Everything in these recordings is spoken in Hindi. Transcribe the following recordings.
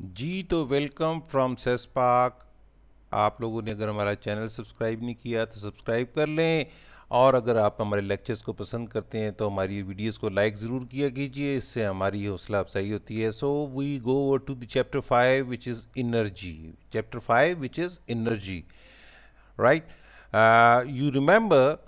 जी तो वेलकम फ्रॉम सेस्पाक आप लोगों ने अगर हमारा चैनल सब्सक्राइब नहीं किया तो सब्सक्राइब कर लें और अगर आप हमारे लेक्चर्स को पसंद करते हैं तो हमारी वीडियोस को लाइक ज़रूर किया कीजिए इससे हमारी हौसला अफजाई होती है so we go to the chapter five which is energy chapter five which is energy right you remember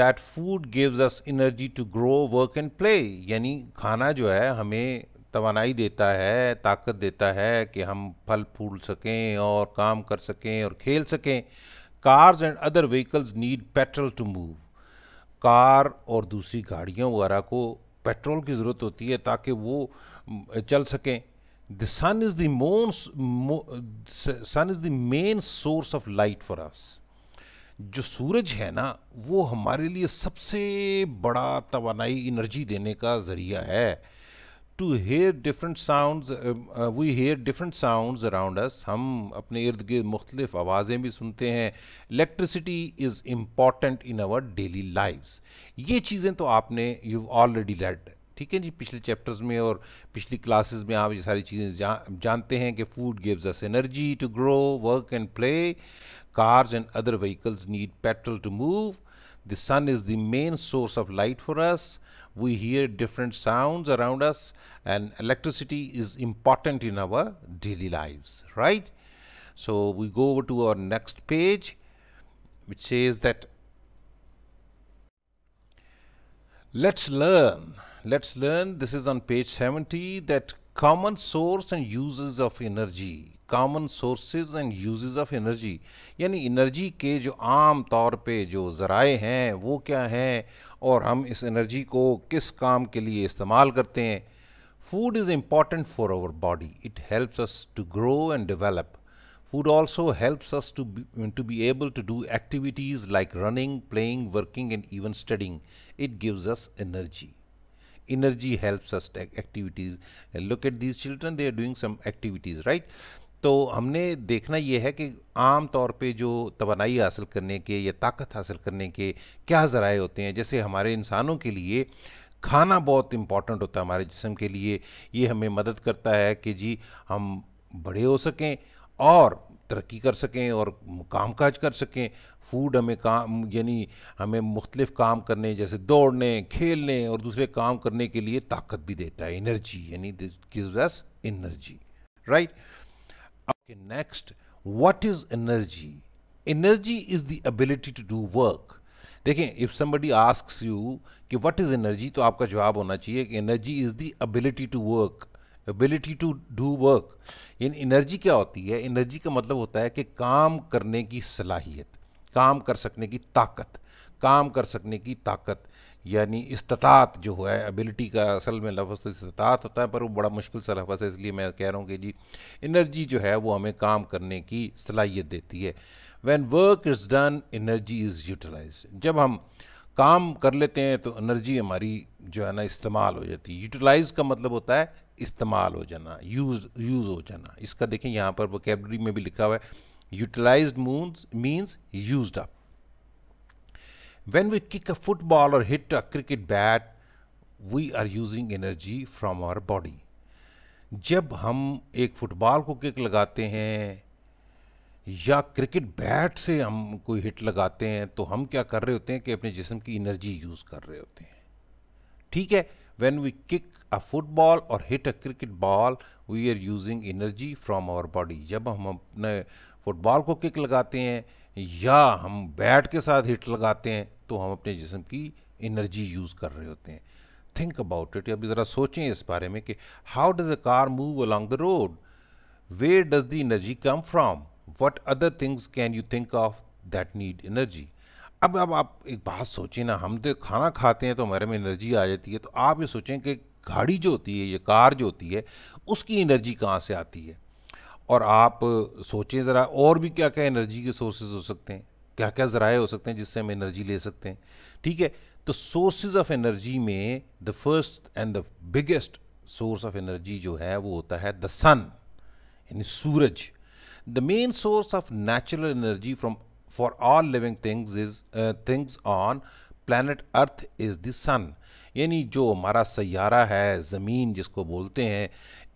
that food gives us energy to grow work and play यानी खाना जो है हमें तोानाई देता है ताकत देता है कि हम फल फूल सकें और काम कर सकें और खेल सकें cars and other vehicles need petrol to move car और दूसरी गाड़ियों वगैरह को पेट्रोल की ज़रूरत होती है ताकि वो चल सकें the sun is the sun is the main source of light for us जो सूरज है ना वो हमारे लिए सबसे बड़ा तोानाई एनर्जी देने का ज़रिया है to hear different sounds uh, uh, we hear different sounds around us हम अपने इर्द गिर्द मुख्तलिफ आवाज़ें भी सुनते हैं electricity is important in our daily lifes ये चीज़ें तो आपने यू ऑलरेडी लेड ठीक है जी पिछले चैप्टर्स में और पिछली क्लासेस में आप ये सारी चीज़ें जा, जानते हैं कि food gives us energy to grow work and play cars and other vehicles need petrol to move the sun is the main source of light for us we hear different sounds around us and electricity is important in our daily lives, right? So we go over to our next page which says that let's learn, let's learn, this is on page 70 that common source and uses of energy. Common sources and uses of energy यानी एनर्जी के जो आम तौर पे जो ज़राए हैं वो क्या हैं और हम इस एनर्जी को किस काम के लिए इस्तेमाल करते हैं food is important for our body it helps us to grow and develop food also helps us to to be able to do activities like running playing working and even studying it gives us energy energy helps us activities look at these children they are doing some activities right तो हमने देखना ये है कि आम तौर पे जो तोानाई हासिल करने के या ताकत हासिल करने के क्या ज़राए होते हैं जैसे हमारे इंसानों के लिए खाना बहुत इम्पॉर्टेंट होता है हमारे जिसम के लिए ये हमें मदद करता है कि जी हम बड़े हो सकें और तरक्की कर सकें और काम काज कर सकें फूड हमें काम यानी हमें मुख्तलिफ काम करने जैसे दौड़ने खेलने और दूसरे काम करने के लिए ताकत भी देता है एनर्जी यानी gives energy right Okay, next, what is energy? Energy is the ability to do work. देखें इफ समबडी आस्क यू कि व्हाट इज़ एनर्जी तो आपका जवाब होना चाहिए कि energy is the ability to work ability to do work यानी एनर्जी क्या होती है एनर्जी का मतलब होता है कि काम करने की सलाहियत काम कर सकने की ताकत काम कर सकने की ताकत यानी इस्तात जो है एबिलिटी का असल में लफ्ज़ तो इस्तात होता है पर वो बड़ा मुश्किल सा लफ्ज़ है इसलिए मैं कह रहा हूँ कि जी इनर्जी जो है वो हमें काम करने की सलाहियत देती है when work is done energy is utilise जब हम काम कर लेते हैं तो एनर्जी हमारी जो है ना इस्तेमाल हो जाती है यूटिलाइज का मतलब होता है इस्तेमाल हो जाना यूज यूज़ हो जाना इसका देखें यहाँ पर वो में भी लिखा हुआ है utilise moons means use up When we kick a football or hit a cricket bat, we are using energy from our body जब हम एक फुटबॉल को किक लगाते हैं या क्रिकेट बैट से हम कोई हिट लगाते हैं तो हम क्या कर रहे होते हैं कि अपने जिसम की एनर्जी यूज़ कर रहे होते हैं ठीक है when we kick a football और hit a cricket ball we are using energy from our body जब हम अपने फुटबॉल को किक लगाते हैं या हम बैट के साथ हिट लगाते हैं तो हम अपने जिसम की एनर्जी यूज़ कर रहे होते हैं थिंक अबाउट इट अभी ज़रा सोचें इस बारे में कि how does a car move along the road where does the energy come from what other things can you think of that need energy अब अब आप एक बात सोचें ना हम तो खाना खाते हैं तो हमारे में एनर्जी आ जाती है तो आप ये सोचें कि गाड़ी जो होती है ये कार जो होती है उसकी एनर्जी कहाँ से आती है और आप सोचें ज़रा और भी क्या क्या एनर्जी के सोर्सेज हो सकते हैं क्या क्या ज़राए हो सकते हैं जिससे हम एनर्जी ले सकते हैं ठीक है तो सोर्सेज ऑफ एनर्जी में the first and the biggest source of energy जो है वो होता है द सन यानी सूरज the main source of natural energy from for all living things is things on planet earth is the sun यानी जो हमारा सैारा है ज़मीन जिसको बोलते हैं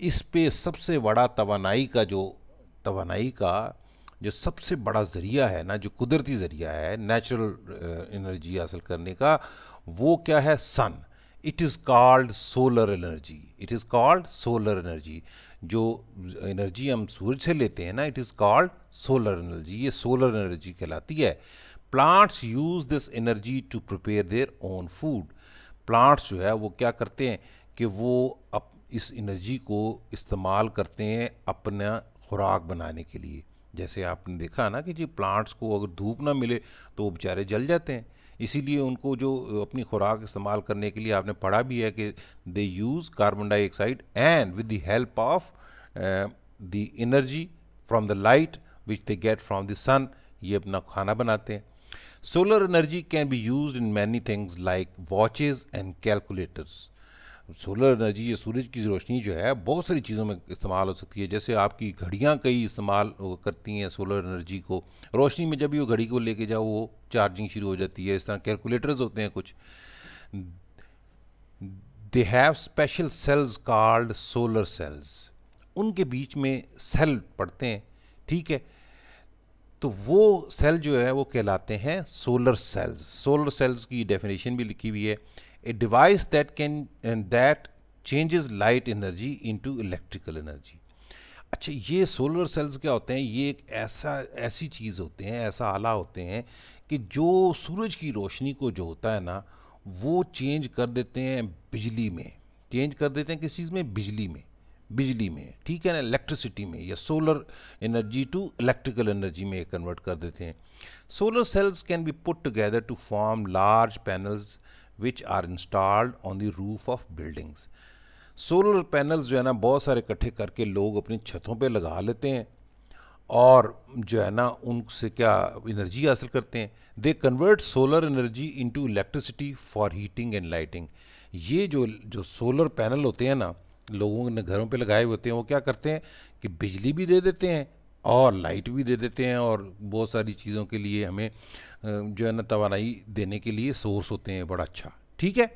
इस पे सबसे बड़ा तोानाई का जो तोानाई का जो सबसे बड़ा ज़रिया है ना जो कुदरती ज़रिया है नेचुरल एनर्जी uh, हासिल करने का वो क्या है sun it is called solar energy it is called solar energy जो एनर्जी हम सूरज से लेते हैं ना it is called solar energy ये सोलर एनर्जी कहलाती है plants use this energy to prepare their own food plants जो है वो क्या करते हैं कि वो अप इस एनर्जी को इस्तेमाल करते हैं अपना खुराक बनाने के लिए जैसे आपने देखा ना कि जी प्लांट्स को अगर धूप ना मिले तो वो बेचारे जल जाते हैं इसीलिए उनको जो अपनी खुराक इस्तेमाल करने के लिए आपने पढ़ा भी है कि they use carbon dioxide and with the help of the energy from the light which they get from the sun ये अपना खाना बनाते हैं Solar energy can be used in many things like watches and calculators. Solar energy या सूरज की रोशनी जो है बहुत सारी चीज़ों में इस्तेमाल हो सकती है जैसे आपकी घड़ियाँ कई इस्तेमाल करती हैं सोलर एनर्जी को रोशनी में जब भी वो घड़ी को लेके जाओ वो चार्जिंग शुरू हो जाती है इस तरह कैलकुलेटर्स होते हैं कुछ they have special cells called solar cells उनके बीच में सेल पड़ते हैं ठीक है तो वो सेल जो है वो कहलाते हैं सोलर सेल्स सोलर सेल्स की डेफिनेशन भी लिखी हुई है a device that can that changes light energy into electrical energy अच्छा ये सोलर सेल्स क्या होते हैं ये एक ऐसा ऐसी चीज़ होते हैं ऐसा आला होते हैं कि जो सूरज की रोशनी को जो होता है ना वो चेंज कर देते हैं बिजली में चेंज कर देते हैं किस चीज़ में बिजली में बिजली में ठीक है ना इलेक्ट्रिसिटी में या solar energy to electrical energy में कन्वर्ट कर देते हैं solar cells can be put together to form large panels which are installed on the roof of buildings solar panels जो है ना बहुत सारे इकट्ठे करके लोग अपनी छतों पे लगा लेते हैं और जो है ना उनसे क्या एनर्जी हासिल करते हैं they convert solar energy into electricity for heating and lighting ये जो जो सोलर पैनल होते हैं ना लोगों ने घरों पे लगाए होते हैं वो क्या करते हैं कि बिजली भी दे देते हैं और लाइट भी दे देते हैं और बहुत सारी चीज़ों के लिए हमें जो है ना तोानाई देने के लिए सोर्स होते हैं बड़ा अच्छा ठीक है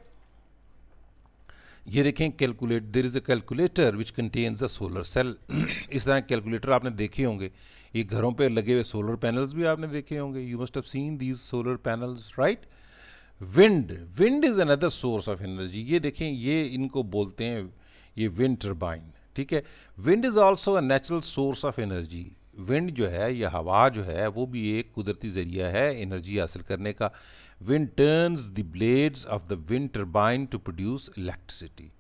ये देखें calculate there is a calculator which contains a solar cell इस तरह कैलकुलेटर आपने देखे होंगे ये घरों पे लगे हुए सोलर पैनल्स भी आपने देखे होंगे you must have seen these solar panels right wind wind is another source of energy ये देखें ये इनको बोलते हैं ये विंड टर्बाइन ठीक है wind is also a natural source of energy wind जो है या हवा जो है वो भी एक कुदरती ज़रिया है एनर्जी हासिल करने का wind turns the blades of the wind turbine to produce electricity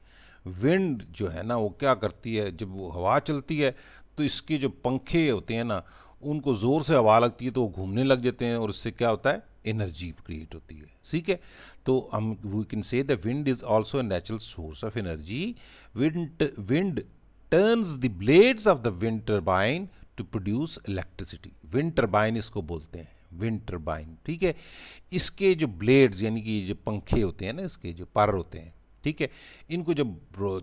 wind जो है ना वो क्या करती है जब वो हवा चलती है तो इसके जो पंखे होते हैं ना उनको ज़ोर से हवा लगती है तो वो घूमने लग जाते हैं और इससे क्या होता है एनर्जी क्रिएट होती है ठीक है तो हम we can say the wind is also natural source of energy wind wind turns the blades of the wind turbine to produce electricity wind turbine इसको बोलते हैं विंड टर्बाइन ठीक है इसके जो ब्लेड्स यानी कि जो पंखे होते हैं ना इसके जो पर होते हैं ठीक है इनको जब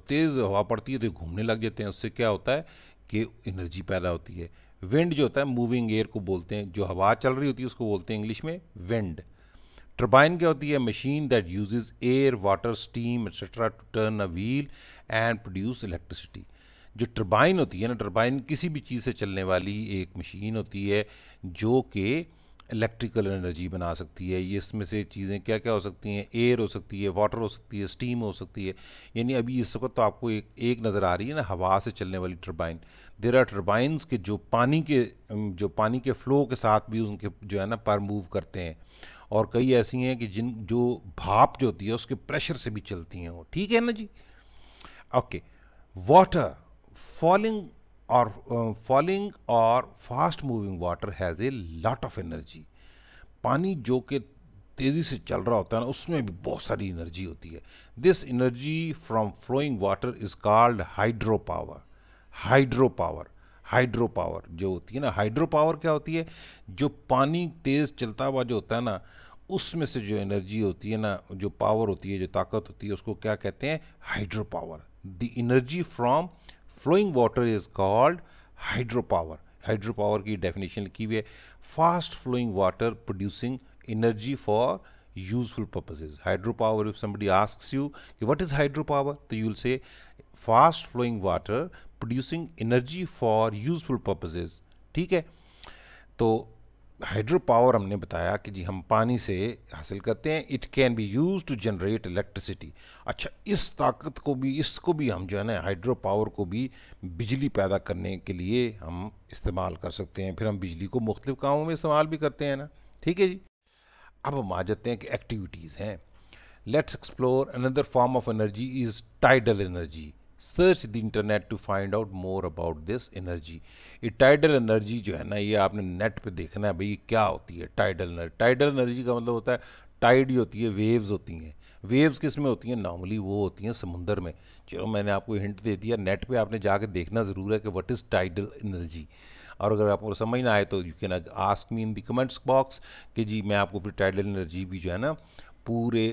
तेज़ हवा पड़ती है तो घूमने लग जाते हैं उससे क्या होता है कि एनर्जी पैदा होती है विंड जो होता है मूविंग एयर को बोलते हैं जो हवा चल रही होती है उसको बोलते हैं इंग्लिश में विंड टर्बाइन क्या होती है machine that uses air water steam etcetera to turn a wheel and produce electricity जो टर्बाइन होती है ना टर्बाइन किसी भी चीज़ से चलने वाली एक मशीन होती है जो कि इलेक्ट्रिकल एनर्जी बना सकती है ये इसमें से चीज़ें क्या क्या हो सकती हैं एयर हो सकती है वाटर हो सकती है स्टीम हो सकती है यानी अभी इस वक्त तो आपको एक एक नज़र आ रही है ना हवा से चलने वाली टर्बाइन देर आर टर्बाइंस के जो पानी के जो पानी के फ़्लो के साथ भी उनके जो है ना पर मूव करते हैं और कई ऐसी हैं कि जिन जो भाप जो होती है उसके प्रेशर से भी चलती हैं वो ठीक है ना जी ओके वाटर फॉलिंग और फॉलिंग और fast moving water has a lot of energy पानी जो कि तेज़ी से चल रहा होता है ना उसमें भी बहुत सारी एनर्जी होती है this energy from flowing water is called hydropower hydropower hydropower जो होती है ना हाइड्रो पावर क्या होती है जो पानी तेज़ चलता हुआ जो होता है ना उसमें से जो एनर्जी होती है ना जो पावर होती है जो ताकत होती है उसको क्या कहते हैं hydropower the energy from flowing water is called hydropower hydropower की डेफिनेशन लिखी हुई है fast flowing water producing energy for useful purposes hydropower if somebody asks you कि व्हाट इज़ हाइड्रो पावर तो you will say fast flowing water producing energy for useful purposes ठीक है तो हाइड्रो पावर हमने बताया कि जी हम पानी से हासिल करते हैं it can be use to generate electricity अच्छा इस ताकत को भी इसको भी हम जो है ना हाइड्रो पावर को भी बिजली पैदा करने के लिए हम इस्तेमाल कर सकते हैं फिर हम बिजली को मुख्तलिफ कामों में इस्तेमाल भी करते हैं ना ठीक है जी अब हम आ जाते हैं कि एक्टिविटीज़ हैं let's explore another form of energy is tidal energy search the internet to find out more about this energy ये टाइडल एनर्जी जो है ना ये आपने नेट पे देखना है भाई क्या होती है टाइडल एनर्जी टाइडल एनर्जी का मतलब होता है टाइड ही होती है वेव्स होती हैं वेव्स किस में होती हैं नॉर्मली वो होती हैं समुंदर में चलो मैंने आपको हिंट दे दिया नेट पे आपने जाके देखना ज़रूर है कि व्हाट इज़ टाइडल एनर्जी और अगर आपको समझ ना आए तो you can ask me in the comments box कि जी मैं आपको फिर टाइडल एनर्जी भी जो है ना पूरे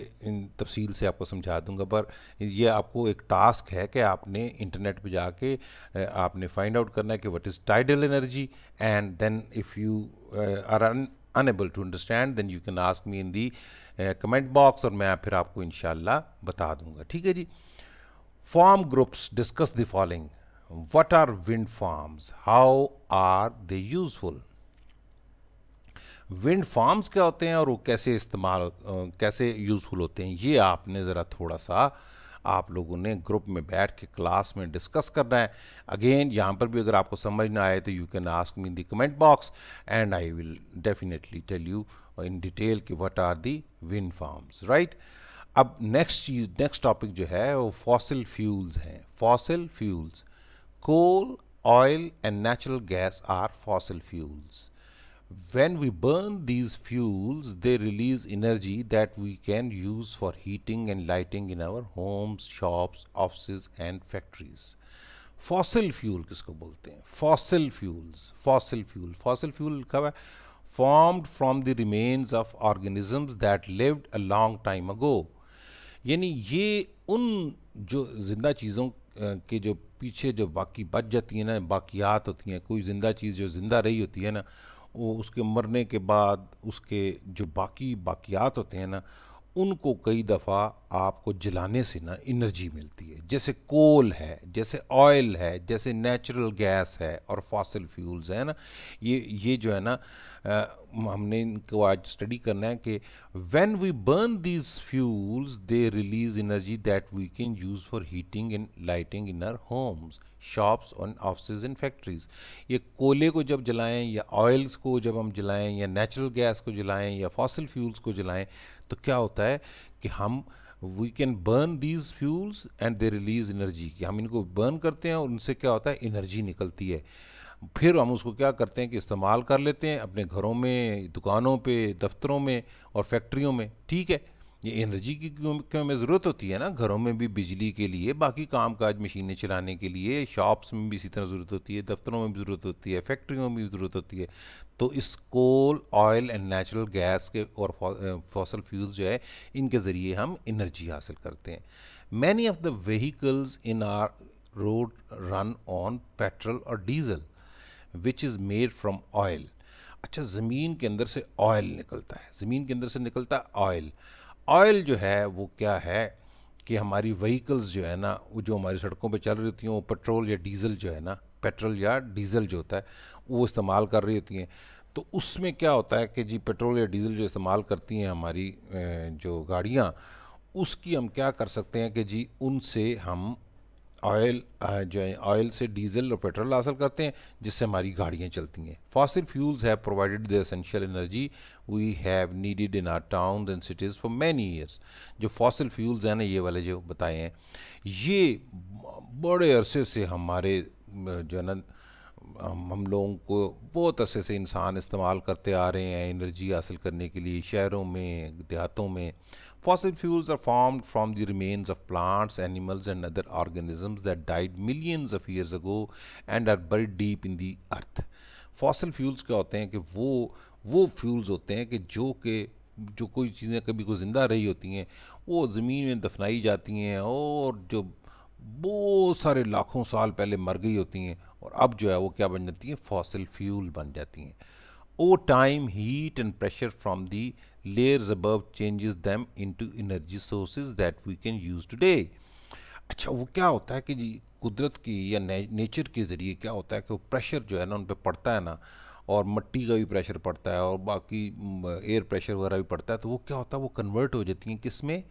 तफसील से आपको समझा दूंगा पर ये आपको एक टास्क है कि आपने इंटरनेट पे जाके आपने फाइंड आउट करना है कि what is tidal energy and then if you are unable to understand then you can ask me in the comment box और मैं फिर आपको इन बता दूंगा ठीक है जी form groups discuss the following what are wind farms how are they useful wind farms क्या होते हैं और वो कैसे इस्तेमाल कैसे यूज़फुल होते हैं ये आपने ज़रा थोड़ा सा आप लोगों ने ग्रुप में बैठ के क्लास में डिस्कस करना है अगेन यहाँ पर भी अगर आपको समझ ना आए तो you can ask me in the comment box and I will definitely tell you in detail कि what are the wind farms right अब नेक्स्ट चीज़ नेक्स्ट टॉपिक जो है वो फॉसिल फ्यूल्स हैं fossil fuels coal oil and natural gas are fossil fuels when we burn these fuels they release energy that we can use for heating and lighting in our homes shops offices and factories fossil fuel किसको बोलते हैं fossil fuels fossil fuel fossil fuel लिखा हुआ है formed from the remains of organisms that lived a long time ago यानी ये उन जो जिंदा चीज़ों के जो पीछे जो बाकी बच जाती हैं ना बाकियात होती हैं कोई ज़िंदा चीज़ जो ज़िंदा रही होती है ना वो उसके मरने के बाद उसके जो बाकी बाकियात होते हैं ना उनको कई दफ़ा आपको जलाने से ना इनर्जी मिलती है जैसे कोल है जैसे ऑयल है जैसे नेचुरल गैस है और फॉसिल फ्यूल्स है ना ये ये जो है ना हमने इनको आज स्टडी करना है कि when we burn these fuels they release energy that we can use for heating and lighting in our homes shops और ऑफिस इन फैक्ट्रीज ये कोले को जब जलाएं या ऑयल्स को जब हम जलाएं या नेचुरल गैस को जलाएं या फॉसिल फ्यूल्स को जलाएं तो क्या होता है कि हम we can burn these fuels and they release energy कि हम इनको बर्न करते हैं और उनसे क्या होता है एनर्जी निकलती है फिर हम उसको क्या करते हैं कि इस्तेमाल कर लेते हैं अपने घरों में दुकानों पे दफ्तरों में और फैक्ट्रियों में ठीक है ये एनर्जी की क्यों क्यों में ज़रूरत होती है ना घरों में भी बिजली के लिए बाकी काम काज मशीनें चलाने के लिए शॉप्स में भी इसी तरह ज़रूरत होती है दफ्तरों में भी ज़रूरत होती है फैक्ट्रियों में भी ज़रूरत होती है तो इस coal oil and natural gas के और फॉसल फ्यूल्स जो है इनके ज़रिए हम एनर्जी हासिल करते हैं many of the vehicles in our road run on petrol और diesel which is made from oil अच्छा ज़मीन के अंदर से ऑयल निकलता है ज़मीन के अंदर से निकलता है ऑयल ऑयल जो है वो क्या है कि हमारी व्हीकल्स जो है ना वो जो हमारी सड़कों पे चल रही होती हैं वो पेट्रोल या डीज़ल जो है ना पेट्रोल या डीज़ल जो होता है वो इस्तेमाल कर रही होती हैं तो उसमें क्या होता है कि जी पेट्रोल या डीज़ल जो इस्तेमाल करती हैं हमारी जो गाड़ियाँ उसकी हम क्या कर सकते हैं कि जी उनसे हम ऑयल जो है ऑयल से डीजल और पेट्रोल हासिल करते हैं जिससे हमारी गाड़ियाँ चलती हैं fossil fuels have provided the essential energy we have needed in our town and cities for many years जो फॉसिल फ्यूल्स हैं ना ये वाले जो बताए हैं ये बड़े अरसे से हमारे जो है ना हम लोगों को बहुत अरसे से इंसान इस्तेमाल करते आ रहे हैं एनर्जी हासिल करने के लिए शहरों में देहातों में fossil fuels are form from the remains of plants animals and other organisms that died millions of years ago and are bury deep in the earth fossil fuels क्या होते हैं कि वो वो फ्यूल्स होते हैं कि जो के जो कोई चीज़ें कभी को ज़िंदा रही होती हैं वो ज़मीन में दफनाई जाती हैं और जो बहुत सारे लाखों साल पहले मर गई होती हैं और अब जो है वो क्या बन जाती हैं फॉसिल फ्यूल बन जाती हैं over time heat and pressure from the layers above changes them into energy sources that we can use today अच्छा वो क्या होता है कि जी कुदरत की या ने, नेचर के ज़रिए क्या होता है कि वो प्रेशर जो है ना उन पर पड़ता है ना और मट्टी का भी प्रेशर पड़ता है और बाकी एयर प्रेशर वगैरह भी पड़ता है तो वो क्या होता है वो कन्वर्ट हो जाती हैं किस में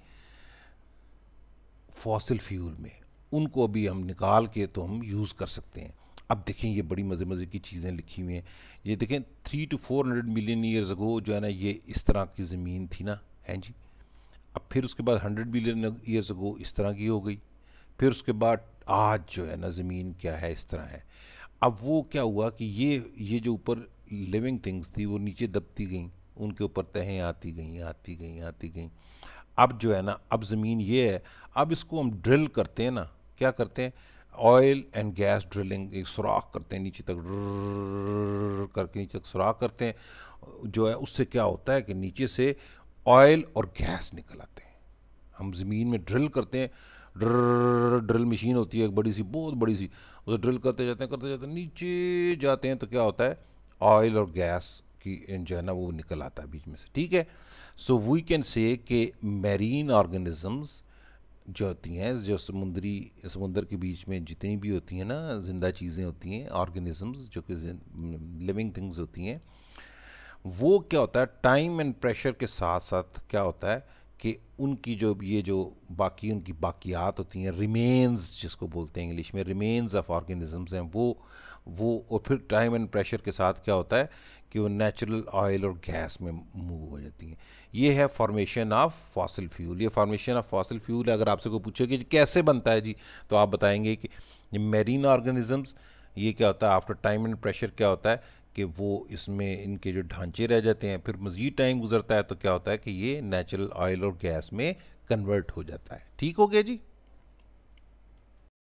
फॉसिल फ्यूल में उनको अभी हम निकाल के तो हम यूज़ कर सकते हैं अब देखें ये बड़ी मज़े मज़े की चीज़ें लिखी हुई हैं ये देखें three two four hundred million years ago जो है ना ये इस तरह की ज़मीन थी ना हैं जी अब फिर उसके बाद हंड्रेड मिलियन ईयर्स अगो इस तरह की हो गई फिर उसके बाद आज जो है ना ज़मीन क्या है इस तरह है अब वो क्या हुआ कि ये ये जो ऊपर लिविंग थिंग्स थी वो नीचे दबती गई उनके ऊपर तहें आती गई आती गई आती गई अब जो है ना अब ज़मीन ये है अब इसको हम ड्रिल करते हैं ना क्या करते हैं ऑयल एंड गैस ड्रिलिंग एक सुराख करते हैं नीचे तक करके नीचे तक सुराख करते हैं जो है उससे क्या होता है कि नीचे से ऑयल और गैस निकल आते हैं हम ज़मीन में ड्रिल करते हैं ड्रिल मशीन होती है एक बड़ी सी बहुत बड़ी सी उसे ड्रिल करते जाते हैं करते जाते हैं नीचे जाते हैं तो क्या होता है ऑयल और गैस की जो है ना वो निकल आता है बीच में से ठीक है सो वी कैन से कि मेरीन ऑर्गेनिजम्स जो होती हैं जो समुद्री समुंदर के बीच में जितनी भी होती हैं ना ज़िंदा चीज़ें होती हैं ऑर्गेनिजम्स जो कि लिविंग थिंग्स होती हैं वो क्या होता है टाइम एंड प्रेशर के साथ साथ क्या होता है कि उनकी जो ये जो बाकी उनकी बाकियात होती हैं रिमेन्स जिसको बोलते हैं इंग्लिश में रिमेन्स ऑफ ऑर्गेनिजम्स हैं वो वो और फिर टाइम एंड प्रेशर के साथ क्या होता है कि वो नेचुरल ऑयल और गैस में मूव हो जाती हैं ये है फॉर्मेशन ऑफ फॉसिल फ्यूल ये फॉर्मेशन ऑफ फॉसिल फ्यूल अगर आपसे कोई पूछे कि कैसे बनता है जी तो आप बताएंगे कि मेरीन ऑर्गेनिजम्स ये क्या होता है आफ्टर टाइम एंड प्रेशर क्या होता है कि वो इसमें इनके जो ढांचे रह जाते हैं फिर मज़ीद टाइम गुजरता है तो क्या होता है कि ये नेचुरल ऑयल और गैस में कन्वर्ट हो जाता है ठीक हो गया जी